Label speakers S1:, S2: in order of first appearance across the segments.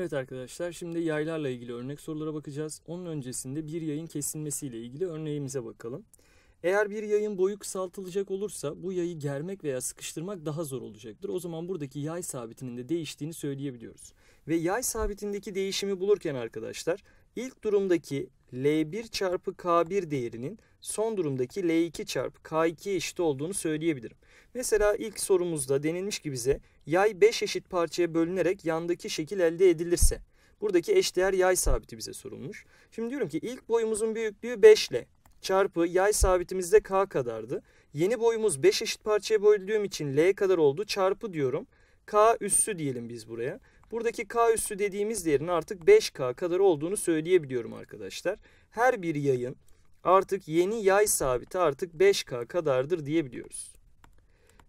S1: Evet arkadaşlar şimdi yaylarla ilgili örnek sorulara bakacağız. Onun öncesinde bir yayın kesilmesiyle ilgili örneğimize bakalım. Eğer bir yayın boyu kısaltılacak olursa bu yayı germek veya sıkıştırmak daha zor olacaktır. O zaman buradaki yay sabitinin de değiştiğini söyleyebiliyoruz. Ve yay sabitindeki değişimi bulurken arkadaşlar ilk durumdaki L1 çarpı K1 değerinin son durumdaki L2 çarpı K2'ye eşit olduğunu söyleyebilirim. Mesela ilk sorumuzda denilmiş ki bize yay 5 eşit parçaya bölünerek yandaki şekil elde edilirse. Buradaki eşdeğer yay sabiti bize sorulmuş. Şimdi diyorum ki ilk boyumuzun büyüklüğü 5 ile çarpı yay sabitimizde K kadardı. Yeni boyumuz 5 eşit parçaya böldüğüm için L kadar oldu çarpı diyorum. K üssü diyelim biz buraya. Buradaki K üssü dediğimiz değerin artık 5K kadar olduğunu söyleyebiliyorum arkadaşlar. Her bir yayın artık yeni yay sabiti artık 5K kadardır diyebiliyoruz.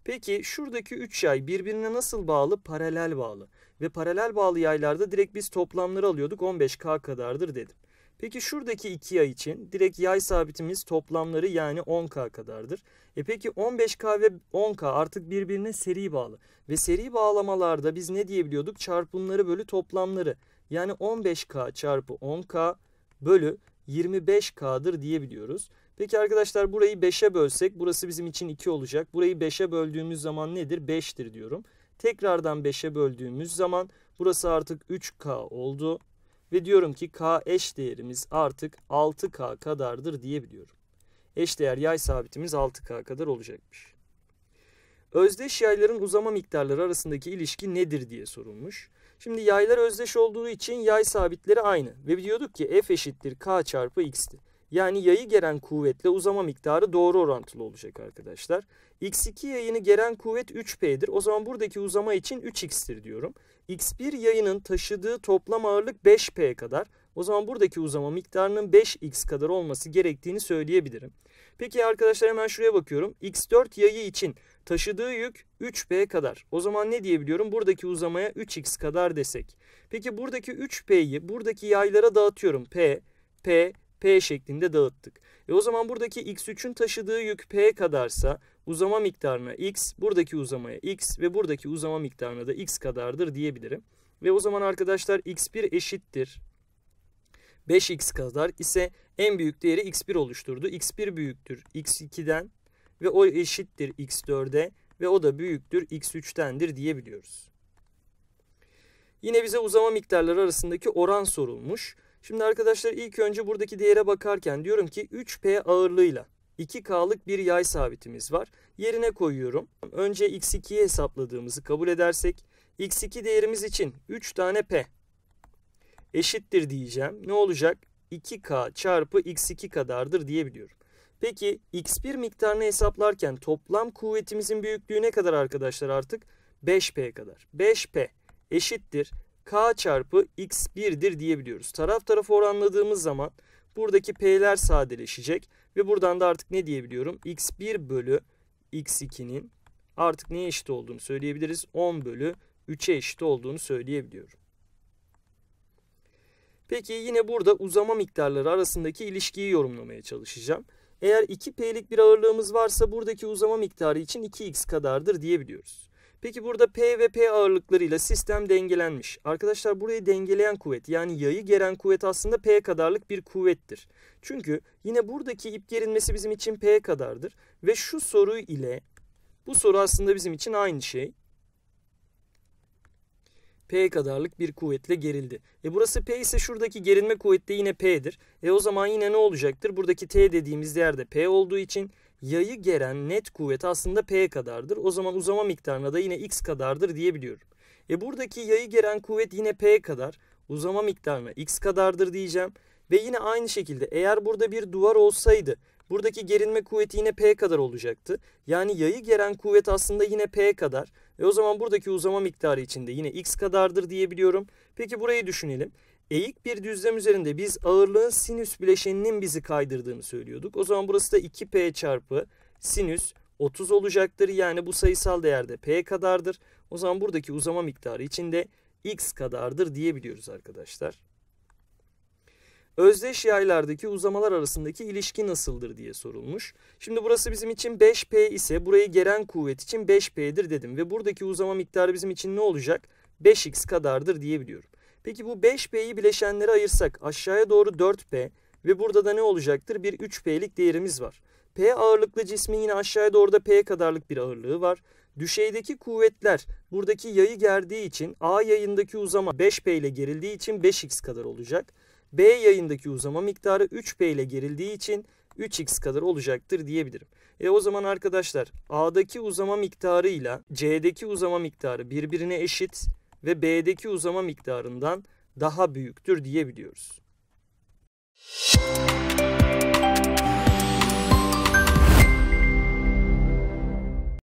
S1: Peki şuradaki 3 yay birbirine nasıl bağlı? Paralel bağlı. Ve paralel bağlı yaylarda direkt biz toplamları alıyorduk 15K kadardır dedim. Peki şuradaki iki yay için direkt yay sabitimiz toplamları yani 10K kadardır. E peki 15K ve 10K artık birbirine seri bağlı. Ve seri bağlamalarda biz ne diyebiliyorduk? Çarpımları bölü toplamları. Yani 15K çarpı 10K bölü 25K'dır diyebiliyoruz. Peki arkadaşlar burayı 5'e bölsek burası bizim için 2 olacak. Burayı 5'e böldüğümüz zaman nedir? 5'tir diyorum. Tekrardan 5'e böldüğümüz zaman burası artık 3K oldu. Ve diyorum ki k eş değerimiz artık 6k kadardır diyebiliyorum. Eş değer yay sabitimiz 6k kadar olacakmış. Özdeş yayların uzama miktarları arasındaki ilişki nedir diye sorulmuş. Şimdi yaylar özdeş olduğu için yay sabitleri aynı. Ve biliyorduk ki f eşittir k çarpı x'ti. Yani yayı geren kuvvetle uzama miktarı doğru orantılı olacak arkadaşlar. X2 yayını geren kuvvet 3P'dir. O zaman buradaki uzama için 3X'tir diyorum. X1 yayının taşıdığı toplam ağırlık 5P kadar. O zaman buradaki uzama miktarının 5X kadar olması gerektiğini söyleyebilirim. Peki arkadaşlar hemen şuraya bakıyorum. X4 yayı için taşıdığı yük 3P kadar. O zaman ne diyebiliyorum? Buradaki uzamaya 3X kadar desek. Peki buradaki 3P'yi buradaki yaylara dağıtıyorum. P, P, P şeklinde dağıttık. E o zaman buradaki X3'ün taşıdığı yük P kadarsa uzama miktarına X, buradaki uzamaya X ve buradaki uzama miktarına da X kadardır diyebilirim. Ve o zaman arkadaşlar X1 eşittir. 5x kadar ise en büyük değeri x1 oluşturdu. x1 büyüktür x2'den ve o eşittir x4'e ve o da büyüktür x3'tendir diyebiliyoruz. Yine bize uzama miktarları arasındaki oran sorulmuş. Şimdi arkadaşlar ilk önce buradaki değere bakarken diyorum ki 3P ağırlığıyla 2K'lık bir yay sabitimiz var. Yerine koyuyorum. Önce X2'yi hesapladığımızı kabul edersek X2 değerimiz için 3 tane P eşittir diyeceğim. Ne olacak? 2K çarpı X2 kadardır diyebiliyorum. Peki X1 miktarını hesaplarken toplam kuvvetimizin büyüklüğü ne kadar arkadaşlar artık? 5P kadar. 5P eşittir k çarpı x 1'dir diyebiliyoruz. Taraf tarafı oranladığımız zaman buradaki p'ler sadeleşecek ve buradan da artık ne diyebiliyorum? x1 bölü x2'nin artık neye eşit olduğunu söyleyebiliriz. 10 bölü 3'e eşit olduğunu söyleyebiliyorum. Peki yine burada uzama miktarları arasındaki ilişkiyi yorumlamaya çalışacağım. Eğer 2p'lik bir ağırlığımız varsa buradaki uzama miktarı için 2x kadardır diyebiliyoruz. Peki burada P ve P ağırlıklarıyla sistem dengelenmiş. Arkadaşlar burayı dengeleyen kuvvet yani yayı geren kuvvet aslında P kadarlık bir kuvvettir. Çünkü yine buradaki ip gerilmesi bizim için P kadardır. Ve şu soru ile bu soru aslında bizim için aynı şey. P kadarlık bir kuvvetle gerildi. E burası P ise şuradaki gerilme kuvveti yine P'dir. E o zaman yine ne olacaktır? Buradaki T dediğimiz yerde P olduğu için yayı geren net kuvvet aslında P kadardır. O zaman uzama miktarına da yine X kadardır diyebiliyorum. E buradaki yayı geren kuvvet yine P kadar. Uzama miktarına X kadardır diyeceğim. Ve yine aynı şekilde eğer burada bir duvar olsaydı buradaki gerilme kuvveti yine P kadar olacaktı. Yani yayı geren kuvvet aslında yine P kadar. E o zaman buradaki uzama miktarı içinde yine X kadardır diyebiliyorum. Peki burayı düşünelim. Eğik bir düzlem üzerinde biz ağırlığın sinüs bileşeninin bizi kaydırdığını söylüyorduk. O zaman burası da 2P çarpı sinüs 30 olacaktır. Yani bu sayısal değerde P kadardır. O zaman buradaki uzama miktarı içinde X kadardır diyebiliyoruz arkadaşlar. Özdeş yaylardaki uzamalar arasındaki ilişki nasıldır diye sorulmuş. Şimdi burası bizim için 5P ise burayı gelen kuvvet için 5P'dir dedim. Ve buradaki uzama miktarı bizim için ne olacak? 5X kadardır diyebiliyorum. Peki bu 5P'yi bileşenlere ayırsak aşağıya doğru 4P ve burada da ne olacaktır? Bir 3P'lik değerimiz var. P ağırlıklı cismin yine aşağıya doğru da P kadarlık bir ağırlığı var. Düşeydeki kuvvetler buradaki yayı gerdiği için A yayındaki uzama 5P ile gerildiği için 5X kadar olacak. B yayındaki uzama miktarı 3P ile gerildiği için 3X kadar olacaktır diyebilirim. E o zaman arkadaşlar A'daki uzama miktarıyla C'deki uzama miktarı birbirine eşit ve B'deki uzama miktarından daha büyüktür diyebiliyoruz. Müzik